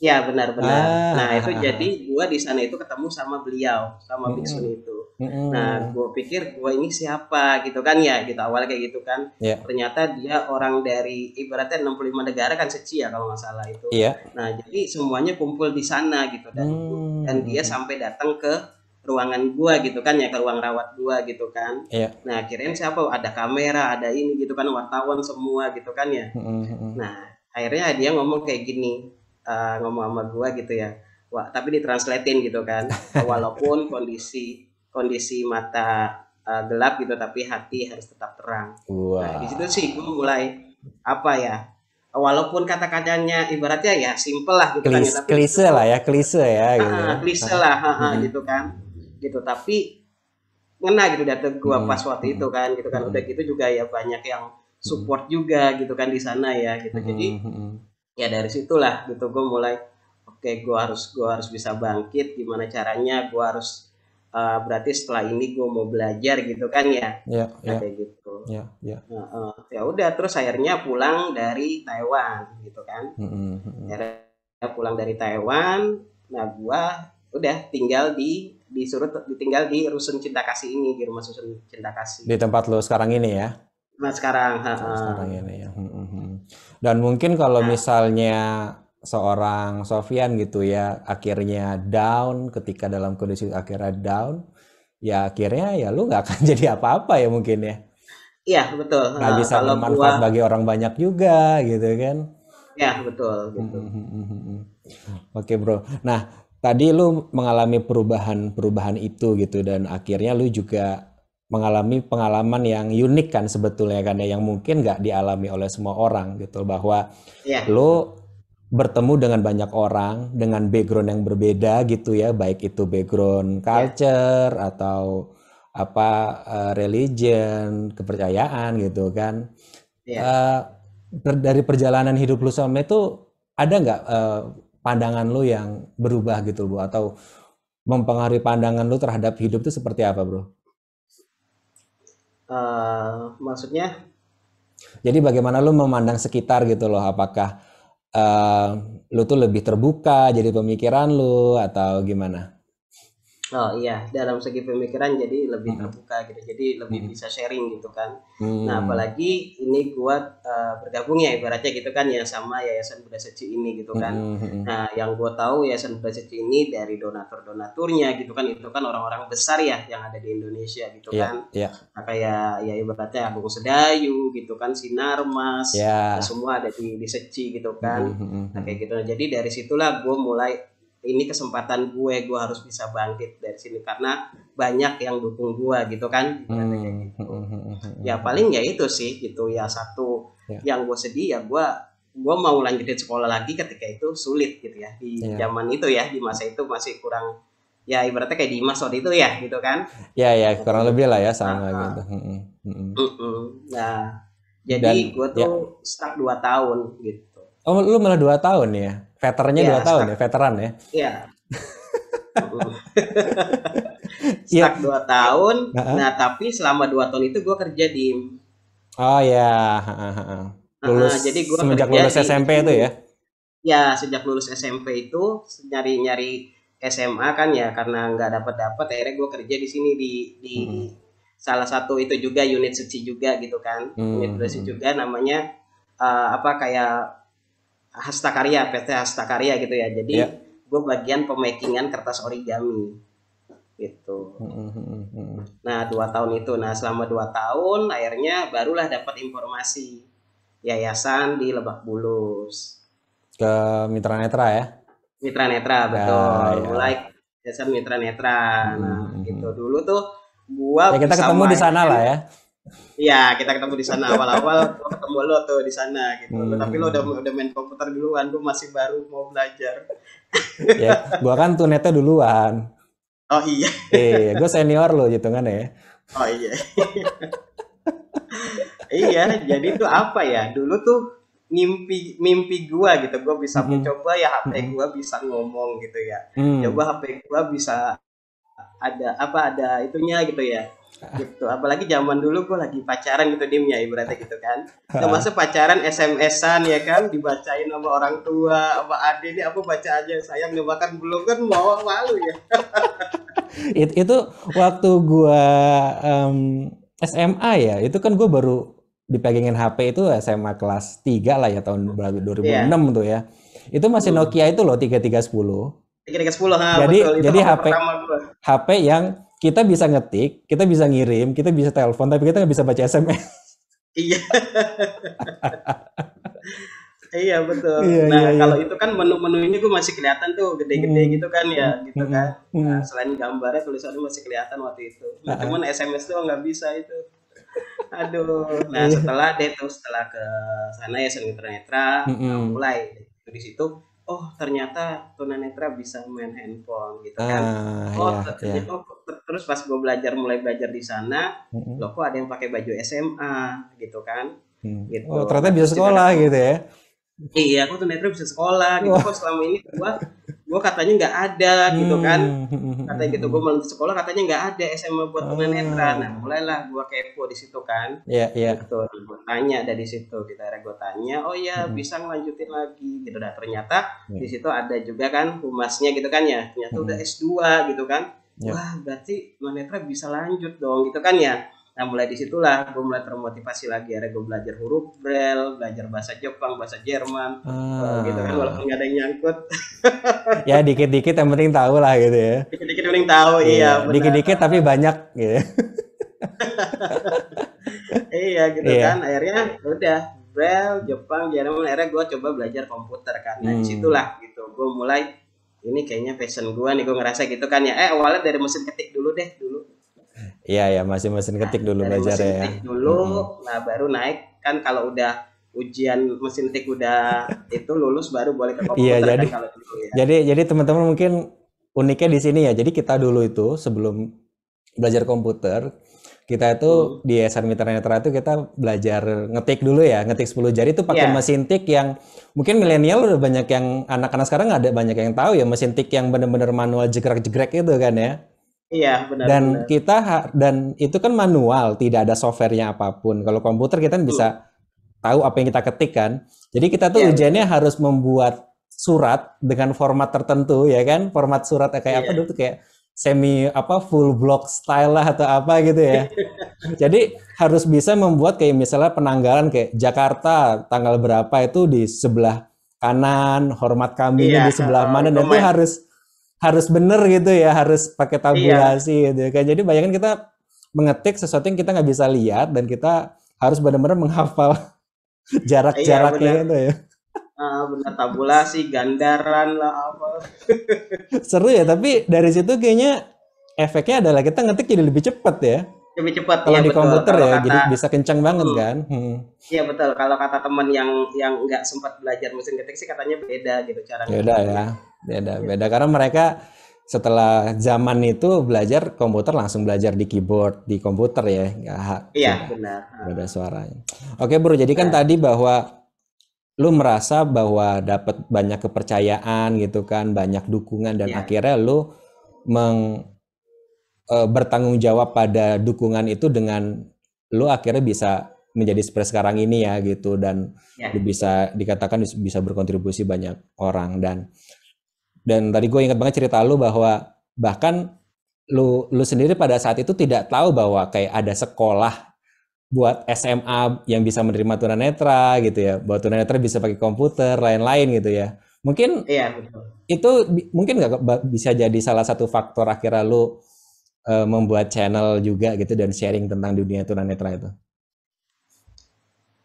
Iya, benar-benar. Ah, nah, itu ah, ah. jadi gue di sana itu ketemu sama beliau, sama mm, Biksu itu. Mm, nah, gue pikir gue ini siapa gitu kan ya, gitu awal kayak gitu kan. Yeah. Ternyata dia orang dari ibaratnya 65 negara kan seci ya kalau nggak salah itu. Yeah. Nah, jadi semuanya kumpul di sana gitu dan mm, dan dia sampai datang ke ruangan gua gitu kan ya ke ruang rawat gua gitu kan iya. nah akhirnya siapa ada kamera ada ini gitu kan wartawan semua gitu kan ya mm-hmm. nah akhirnya dia ngomong kayak gini uh, ngomong sama gua gitu ya Wah, tapi ditranslatein gitu kan (laughs) walaupun kondisi kondisi mata uh, gelap gitu tapi hati harus tetap terang wow. nah di situ sih gua mulai apa ya walaupun kata-katanya ibaratnya ya simple lah gitu kan, ya, Klis, kan, tapi klise gitu. lah ya klise ya gitu. Ah, ya. klise lah gitu kan gitu tapi ngena gitu dateng gua hmm. pas waktu itu kan gitu kan hmm. udah gitu juga ya banyak yang support juga gitu kan di sana ya gitu hmm, jadi ya dari situlah gitu gua mulai oke okay, gue harus gua harus bisa bangkit gimana caranya gua harus uh, berarti setelah ini gua mau belajar gitu kan ya yeah, ya, yeah. kayak gitu ya yeah, ya. yeah. uh, udah terus akhirnya pulang dari Taiwan gitu kan akhirnya pulang dari Taiwan nah gua udah tinggal di disuruh ditinggal di Rusun Cinta Kasih ini di rumah susun Cinta Kasih. Di tempat lo sekarang ini ya? Tempat sekarang. Sekarang ini ya. Hmm, hmm, hmm. Dan mungkin kalau nah. misalnya seorang Sofian gitu ya akhirnya down ketika dalam kondisi akhirnya down ya akhirnya ya lu nggak akan (laughs) jadi apa-apa ya mungkin ya iya betul nggak bisa kalau bermanfaat gua... bagi orang banyak juga gitu kan iya betul, betul. Gitu. oke bro nah tadi lu mengalami perubahan-perubahan itu gitu dan akhirnya lu juga mengalami pengalaman yang unik kan sebetulnya kan ya yang mungkin nggak dialami oleh semua orang gitu bahwa yeah. lu bertemu dengan banyak orang dengan background yang berbeda gitu ya baik itu background iya. culture yeah. atau apa eh, religion kepercayaan gitu kan yeah. Iya. uh, dari perjalanan hidup lu sama itu ada nggak uh, pandangan lu yang berubah gitu bro atau mempengaruhi pandangan lu terhadap hidup itu seperti apa bro? Uh, maksudnya? Jadi bagaimana lu memandang sekitar gitu loh? Apakah uh, lu tuh lebih terbuka jadi pemikiran lu atau gimana? Oh iya, dalam segi pemikiran jadi lebih hmm. terbuka gitu, jadi lebih hmm. bisa sharing gitu kan. Hmm. Nah apalagi ini buat uh, eh, bergabungnya ibaratnya gitu kan ya sama Yayasan Bunda Seci ini gitu hmm, kan. Hmm, hmm. Nah yang gue tahu Yayasan Bunda Seci ini dari donatur-donaturnya gitu kan itu kan orang-orang besar ya yang ada di Indonesia gitu yeah, kan. Yeah. Nah, kayak ya ibaratnya Agung Sedayu gitu kan, Sinarmas, yeah. nah, semua ada di, di Seci gitu kan. Hmm. Nah kayak gitu. Nah, jadi dari situlah gue mulai ini kesempatan gue gue harus bisa bangkit dari sini karena banyak yang dukung gue gitu kan hmm, gitu. Hmm, hmm, hmm. ya paling ya itu sih gitu ya satu ya. yang gue sedih ya gue gue mau lanjutin sekolah lagi ketika itu sulit gitu ya di ya. zaman itu ya di masa itu masih kurang ya ibaratnya kayak Dimas waktu itu ya gitu kan ya ya kurang lebih lah ya sama uh gitu nah jadi gue ya. tuh ya. stuck dua tahun gitu Oh, lu malah dua tahun ya? Veterannya ya, dua tahun ya, veteran ya? Iya. (laughs) Stuck iya. dua tahun. Uh -huh. Nah, tapi selama dua tahun itu gue kerja di. Oh ya. Uh -huh. Lulus. Uh -huh. Jadi gue semenjak lulus di, SMP itu ya? Ya, sejak lulus SMP itu nyari nyari SMA kan ya karena nggak dapat dapat akhirnya gue kerja di sini di di hmm. salah satu itu juga unit suci juga gitu kan hmm. unit suci hmm. juga namanya uh, apa kayak Hasta Karya PT Hasta Karya gitu ya jadi yeah. gue bagian pemakingan kertas origami gitu nah dua tahun itu nah selama dua tahun akhirnya barulah dapat informasi yayasan di Lebak Bulus ke Mitra Netra ya Mitra Netra ya, betul ya, ya. mulai yayasan Mitra Netra nah mm-hmm. gitu hmm. dulu tuh gua ya, kita ketemu di sana lah ya Iya, kita ketemu di sana awal-awal ketemu lo tuh di sana gitu. Hmm. Tapi lo udah udah main komputer duluan, gua masih baru mau belajar. ya, gua kan tuh neta duluan. Oh iya. Eh, e, gua senior lo gitu kan ya. Oh iya. iya, jadi itu apa ya? Dulu tuh mimpi mimpi gua gitu, gua bisa hmm. mencoba ya HP hmm. gua bisa ngomong gitu ya. Hmm. Coba HP gua bisa ada apa ada itunya gitu ya gitu apalagi zaman dulu gue lagi pacaran gitu dim ya ibaratnya gitu kan nah, masa pacaran SMS-an ya kan dibacain sama orang tua sama adik ini aku baca aja sayang nih bahkan belum kan mau malu ya (laughs) It, itu waktu gue um, SMA ya itu kan gue baru dipegangin HP itu SMA kelas 3 lah ya tahun 2006 yeah. tuh ya itu masih hmm. Nokia itu loh 3310 tiga tiga sepuluh ha, jadi betul. Itu jadi HP HP yang kita bisa ngetik, kita bisa ngirim, kita bisa telepon, tapi kita nggak bisa baca SMS. Iya. (laughs) iya betul. Iya, nah iya, iya. kalau itu kan menu menu ini gue masih kelihatan tuh gede-gede hmm. gitu kan ya, gitu hmm. kan. Hmm. Nah, selain gambarnya tulisannya masih kelihatan waktu itu. Nah, cuman SMS tuh nggak bisa itu. (laughs) Aduh. Nah iya. setelah deh tuh setelah ke sana ya netra hmm. mulai di situ. Oh ternyata tunanetra bisa main handphone gitu kan. Uh, oh iya, ternyata Oh, terus pas gue belajar mulai belajar di sana hmm loh kok ada yang pakai baju SMA gitu kan hmm. gitu oh, ternyata bisa sekolah gitu ya iya aku tuh netral bisa sekolah gitu oh. kok selama ini gue gue katanya nggak ada gitu kan mm, mm, mm, katanya gitu gue malah sekolah katanya nggak ada SMA buat oh. netra nah mulailah gue kepo di situ kan iya yeah, yeah. gitu gue tanya di situ kita gitu. gue tanya oh ya hmm. bisa ngelanjutin lagi gitu dah ternyata yeah. di situ ada juga kan humasnya gitu kan ya ternyata hmm. udah S 2 gitu kan yeah. wah berarti manetra bisa lanjut dong gitu kan ya nah mulai disitulah gue mulai termotivasi lagi ada gue belajar huruf bel, belajar bahasa Jepang bahasa Jerman ah. gitu kan walaupun gak ada yang nyangkut (laughs) ya dikit-dikit yang penting tahu lah gitu ya dikit-dikit yang penting tahu iya, iya dikit-dikit tapi banyak gitu (laughs) iya gitu iya. kan akhirnya ya udah bel, Jepang Jerman akhirnya gue coba belajar komputer karena hmm. disitulah gitu gue mulai ini kayaknya fashion gua nih gua ngerasa gitu kan ya eh awalnya dari mesin ketik dulu deh dulu Iya ya masih mesin ketik dulu nah, belajar ya. Ketik dulu, -hmm. nah baru naik kan kalau udah ujian mesin ketik udah (laughs) itu lulus baru boleh ke komputer. Iya kan jadi kalau dulu, ya. jadi jadi teman-teman mungkin uniknya di sini ya. Jadi kita dulu itu sebelum belajar komputer kita itu hmm. di SR Mitra Netra itu kita belajar ngetik dulu ya, ngetik 10 jari itu pakai yeah. mesin tik yang mungkin milenial udah banyak yang anak-anak sekarang nggak ada banyak yang tahu ya mesin tik yang benar-benar manual jegrek-jegrek itu kan ya. Iya, benar. Dan benar. kita dan itu kan manual, tidak ada softwarenya apapun. Kalau komputer kita kan bisa tahu apa yang kita ketik kan. Jadi kita tuh yeah, iya, ujiannya harus membuat surat dengan format tertentu ya kan, format surat kayak yeah. apa iya. dulu tuh kayak semi apa full block style lah atau apa gitu ya. (laughs) Jadi harus bisa membuat kayak misalnya penanggalan kayak Jakarta tanggal berapa itu di sebelah kanan, hormat kami iya, di sebelah uh, mana dan itu harus harus bener gitu ya, harus pakai iya. tabulasi iya. gitu ya kan. Jadi bayangin kita mengetik sesuatu yang kita nggak bisa lihat dan kita harus benar-benar menghafal (laughs) jarak-jaraknya iya, itu ya ah benda tabulasi gandaran lah apa (laughs) seru ya tapi dari situ kayaknya efeknya adalah kita ngetik jadi lebih cepat ya lebih cepat kalau ya, di komputer kalau ya kata, jadi bisa kencang banget kan hmm. iya hmm. betul kalau kata teman yang yang nggak sempat belajar mesin ketik sih katanya beda gitu cara beda ya beda iya. beda karena mereka setelah zaman itu belajar komputer langsung belajar di keyboard di komputer ya nggak iya benar beda suaranya oke bro jadi kan ya. tadi bahwa lu merasa bahwa dapat banyak kepercayaan gitu kan, banyak dukungan dan yeah. akhirnya lu meng e, bertanggung jawab pada dukungan itu dengan lu akhirnya bisa menjadi seperti sekarang ini ya gitu dan yeah. lu bisa dikatakan bisa berkontribusi banyak orang dan dan tadi gue ingat banget cerita lu bahwa bahkan lu lu sendiri pada saat itu tidak tahu bahwa kayak ada sekolah buat SMA yang bisa menerima tunanetra gitu ya, buat tunanetra bisa pakai komputer, lain-lain gitu ya. Mungkin iya, betul. itu mungkin nggak bisa jadi salah satu faktor akhirnya lu uh, membuat channel juga gitu dan sharing tentang dunia tunanetra itu.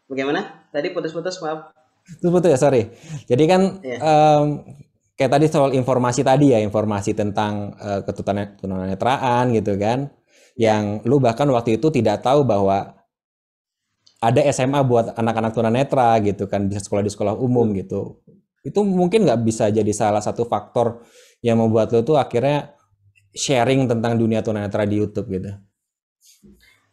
Bagaimana? Tadi putus-putus maaf. Terus putus ya sorry. Jadi kan iya. um, kayak tadi soal informasi tadi ya informasi tentang uh, e, ketunanetraan gitu kan, iya. yang lu bahkan waktu itu tidak tahu bahwa ada SMA buat anak-anak tunanetra gitu kan bisa sekolah di sekolah umum iya. gitu itu mungkin nggak bisa jadi salah satu faktor yang membuat lo tuh akhirnya sharing tentang dunia tunanetra di YouTube gitu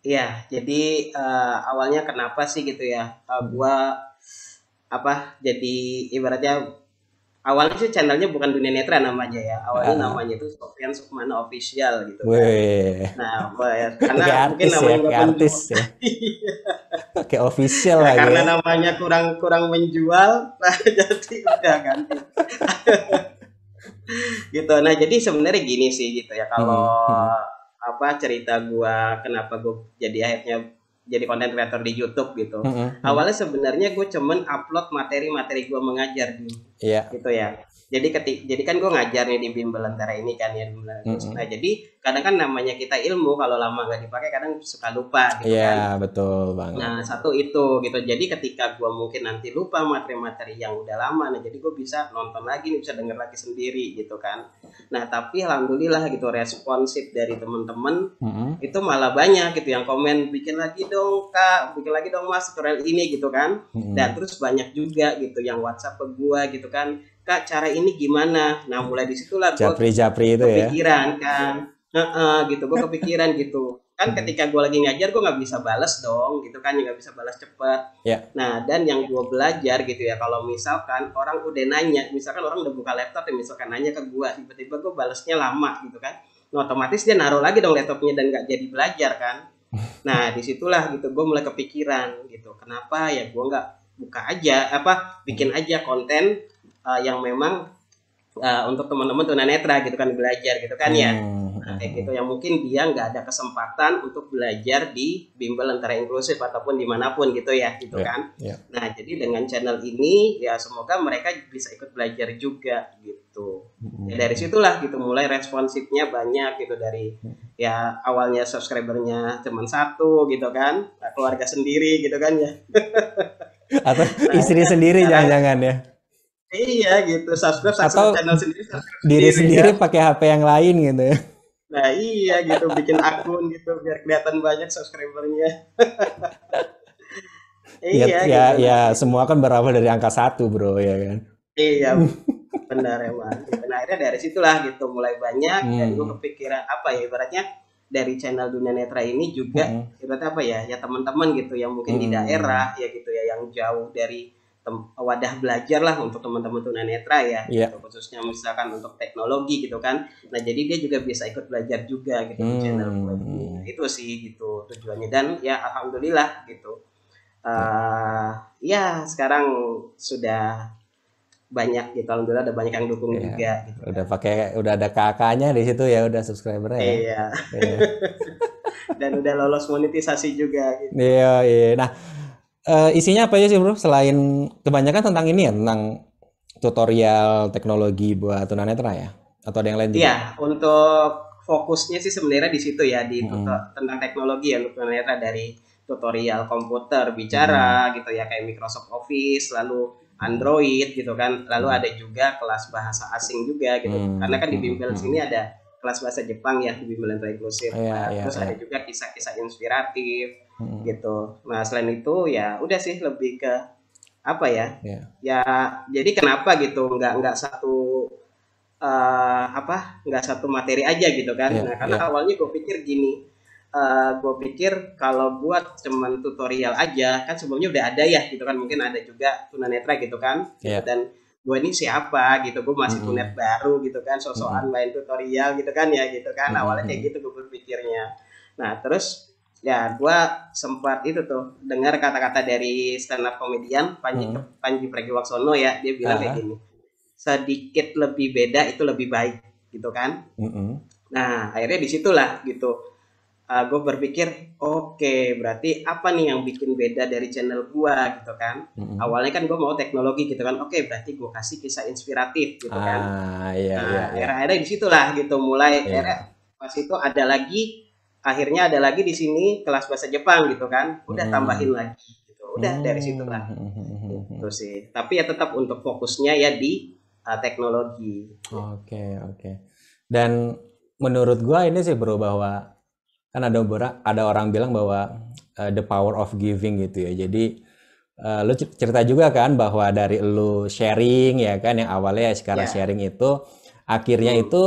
Iya, jadi uh, awalnya kenapa sih gitu ya? Uh, gua apa? Jadi ibaratnya awalnya sih channelnya bukan dunia netra namanya ya. Awalnya uh. namanya itu Sofian Sukmana Official gitu. Kan. Nah, ya, karena mungkin namanya ya, artis ya. (laughs) Iya kayak official nah, lah karena ya. namanya kurang kurang menjual nah (laughs) jadi udah ganti (laughs) gitu nah jadi sebenarnya gini sih gitu ya kalau hmm. hmm. apa cerita gua kenapa gua jadi akhirnya jadi konten creator di YouTube gitu hmm. hmm, hmm. awalnya sebenarnya gue cuman upload materi-materi gue mengajar di iya. yeah. gitu ya jadi ketik jadi kan gue ngajar nih di bimbel antara ini kan ya nah jadi kadang kan namanya kita ilmu kalau lama nggak dipakai kadang suka lupa gitu yeah, kan. Iya, betul banget. Nah, satu itu gitu. Jadi ketika gue mungkin nanti lupa materi-materi yang udah lama nah jadi gue bisa nonton lagi nih, bisa denger lagi sendiri gitu kan. Nah, tapi alhamdulillah gitu responsif dari teman-teman mm -hmm. itu malah banyak gitu yang komen bikin lagi dong Kak, bikin lagi dong Mas tutorial ini gitu kan. Mm -hmm. Dan terus banyak juga gitu yang WhatsApp ke gua gitu kan. Kak, cara ini gimana? Nah, mulai disitulah gue Japri-japri itu ya. Kepikiran kan uh, gitu gue (laughs) kepikiran gitu kan ketika gue lagi ngajar gue nggak bisa balas dong gitu kan nggak bisa balas cepet. yeah. nah dan yang gue belajar gitu ya kalau misalkan orang udah nanya misalkan orang udah buka laptop ya misalkan nanya ke gue tiba-tiba gue balasnya lama gitu kan nah, otomatis dia naruh lagi dong laptopnya dan nggak jadi belajar kan (laughs) nah disitulah gitu gue mulai kepikiran gitu kenapa ya gue nggak buka aja apa bikin aja konten uh, yang memang uh, untuk teman-teman tunanetra gitu kan belajar gitu kan hmm. ya mm kayak gitu yang mungkin dia nggak ada kesempatan untuk belajar di bimbel antara inklusif ataupun dimanapun gitu ya gitu yeah, kan yeah. nah jadi dengan channel ini ya semoga mereka bisa ikut belajar juga gitu hmm ya dari situlah gitu mulai responsifnya banyak gitu dari ya awalnya subscribernya cuma satu gitu kan keluarga sendiri gitu kan ya (laughs) atau nah, istri sendiri jangan-jangan ya Iya gitu, subscribe, subscribe Atau channel sendiri, subscribe diri sendiri, sendiri ya. pakai HP yang lain gitu ya. Nah iya gitu bikin akun gitu biar kelihatan banyak subscribernya. (laughs) iya ya, gitu. ya, ya semua kan berawal dari angka satu bro ya kan. Iya (laughs) benar emang. nah, akhirnya dari situlah gitu mulai banyak hmm. dan gue kepikiran apa ya ibaratnya dari channel dunia netra ini juga hmm. ibarat apa ya ya teman-teman gitu yang mungkin hmm. di daerah ya gitu ya yang jauh dari wadah belajar lah untuk teman-teman tunanetra ya yeah. gitu, khususnya misalkan untuk teknologi gitu kan nah jadi dia juga bisa ikut belajar juga gitu hmm. channel nah, itu sih gitu tujuannya dan ya alhamdulillah gitu uh, ya sekarang sudah banyak gitu alhamdulillah ada banyak yang dukung yeah. juga gitu. udah kan. pakai udah ada kakaknya di situ ya udah subscriber ya iya yeah. (laughs) dan udah lolos monetisasi juga gitu. iya yeah, iya yeah. nah uh, isinya apa aja sih bro? Selain kebanyakan tentang ini ya, tentang tutorial teknologi buat tunanetra ya? Atau ada yang lain iya, juga? Iya, untuk fokusnya sih sebenarnya di situ ya di hmm. tentang teknologi ya tunanetra dari tutorial komputer bicara hmm. gitu ya kayak Microsoft Office lalu Android gitu kan lalu hmm. ada juga kelas bahasa asing juga gitu hmm. karena kan di hmm. bimbel hmm. sini ada kelas bahasa Jepang ya di bimbel inklusif iya, nah, iya, terus iya. ada juga kisah-kisah inspiratif hmm. gitu nah selain itu ya udah sih lebih ke apa ya yeah. ya jadi kenapa gitu nggak nggak satu uh, apa nggak satu materi aja gitu kan yeah, nah, karena yeah. awalnya gue pikir gini uh, eh, gue pikir kalau buat cuman tutorial aja kan sebelumnya udah ada ya gitu kan mungkin ada juga tunanetra gitu kan gitu. yeah. dan gue ini siapa gitu gue masih mm -hmm. tunet baru gitu kan sosokan mm -hmm. main tutorial gitu kan ya gitu kan awalnya kayak gitu gue berpikirnya nah terus ya gue sempat itu tuh dengar kata-kata dari stand up komedian Panji hmm. Panji Pragiwaksono ya dia bilang kayak gini sedikit lebih beda itu lebih baik gitu kan hmm. nah akhirnya disitulah gitu uh, ah, gue berpikir oke okay, berarti apa nih yang bikin beda dari channel gue gitu kan hmm. awalnya kan gue mau teknologi gitu kan oke okay, berarti gue kasih kisah inspiratif gitu kan. ah, kan iya, nah iya, iya. akhirnya akhirnya disitulah gitu mulai yeah. akhirnya pas itu ada lagi akhirnya ada lagi di sini kelas bahasa Jepang gitu kan udah hmm. tambahin lagi gitu udah hmm. dari situ lah hmm, itu sih tapi ya tetap untuk fokusnya ya di uh, teknologi oke okay, oke okay. dan menurut gua ini sih bro bahwa kan ada ada orang bilang bahwa uh, the power of giving gitu ya jadi uh, lu cerita juga kan bahwa dari lu sharing ya kan yang awalnya sekarang yeah. sharing itu akhirnya hmm. itu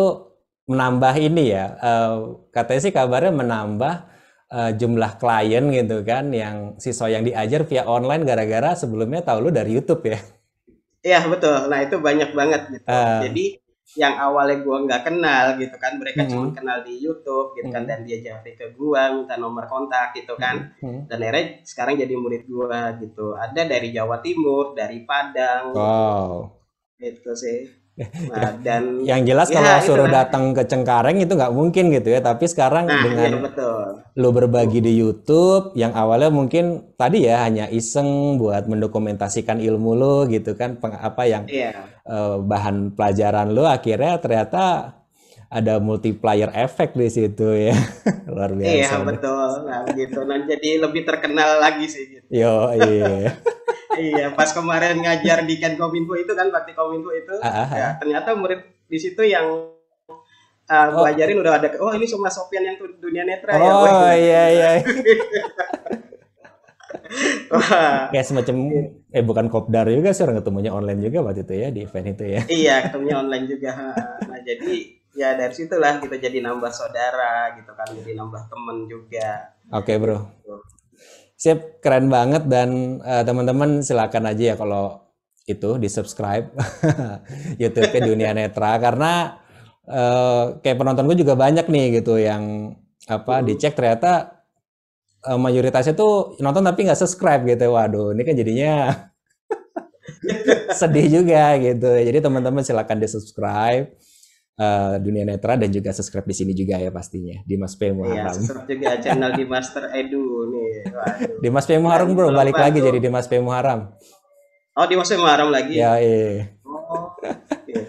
menambah ini ya uh, katanya sih kabarnya menambah uh, jumlah klien gitu kan yang siswa yang diajar via online gara-gara sebelumnya tahu lu dari YouTube ya Iya betul nah itu banyak banget gitu uh, jadi yang awalnya gua nggak kenal gitu kan mereka uh, cuma mm-hmm. kenal di YouTube gitu kan mm-hmm. dan dia jawab ke gua minta nomor kontak gitu kan uh, dan akhirnya sekarang jadi murid gua gitu ada dari Jawa Timur dari Padang wow. itu gitu sih Nah, dan yang jelas ya, kalau suruh kan. datang ke Cengkareng itu nggak mungkin gitu ya. Tapi sekarang nah, iya, dengan ya, betul. lu berbagi di YouTube, yang awalnya mungkin tadi ya hanya iseng buat mendokumentasikan ilmu lu gitu kan, apa yang ya. bahan pelajaran lu akhirnya ternyata ada multiplier efek di situ ya. (laughs) Luar iya, biasa. Iya, betul. Nah, gitu. Nah, jadi lebih terkenal lagi sih gitu. Yo, iya. (laughs) iya, pas kemarin ngajar di Kominfo itu kan bakti Kominfo itu Aha. Ah, ya, ah. ternyata murid di situ yang uh, oh. ajarin udah ada oh ini cuma sopian yang dunia netra oh, ya. Oh, iya iya. (laughs) Kayak semacam eh bukan kopdar juga sih orang ketemunya online juga waktu itu ya di event itu ya. Iya, ketemunya online juga. Nah, jadi ya dari situlah kita jadi nambah saudara gitu kan jadi nambah temen juga oke okay, bro gitu. Siap, keren banget dan uh, teman-teman silakan aja ya kalau itu di subscribe (laughs) YouTube-nya Dunia (laughs) Netra karena uh, kayak penonton gue juga banyak nih gitu yang apa uh. dicek ternyata uh, mayoritasnya tuh nonton tapi nggak subscribe gitu waduh ini kan jadinya (laughs) sedih juga gitu jadi teman-teman silakan di subscribe uh, dunia netra dan juga subscribe di sini juga ya pastinya Dimas P Muharram. Iya, subscribe juga ya, channel Dimas Teredu eh, nih. Dimas P Muharram bro, balik Lupa lagi tuh. jadi Dimas P Muharram. Oh, Dimas P Muharram lagi. Ya, iya. Oh, gitu.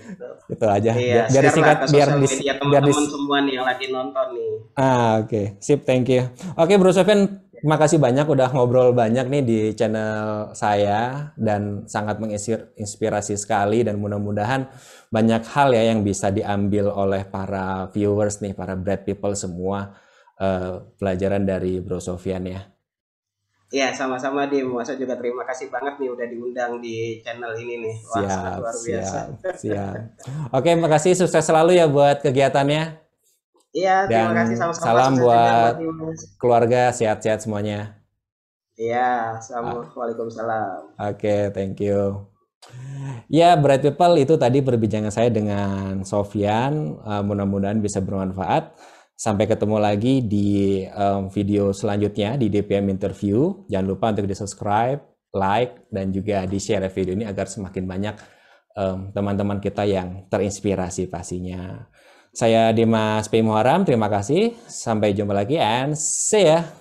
itu aja. Iya, biar, biar disingkat biar di biar di semua nih yang lagi nonton nih. Ah, oke. Okay. Sip, thank you. Oke, okay, Bro Sofian Terima kasih banyak udah ngobrol banyak nih di channel saya dan sangat menginspirasi sekali dan mudah-mudahan banyak hal ya yang bisa diambil oleh para viewers nih, para bread people semua uh, pelajaran dari Bro Sofian ya. Ya sama-sama di Masa juga terima kasih banget nih udah diundang di channel ini nih. Wah, siap, luar biasa. Siap, siap. Oke, makasih sukses selalu ya buat kegiatannya. Iya, terima Dan kasih sama-sama. Salam buat, buat keluarga sehat-sehat semuanya. Iya, assalamualaikum salam. Ah. Oke, okay, thank you. Ya, Bright People itu tadi perbincangan saya dengan Sofian. Uh, eh, Mudah-mudahan bisa bermanfaat. Sampai ketemu lagi di um, video selanjutnya di DPM Interview. Jangan lupa untuk di-subscribe, like, dan juga di-share video ini agar semakin banyak teman-teman um, kita yang terinspirasi pastinya. Saya Dimas P. Muharam, terima kasih. Sampai jumpa lagi and see ya.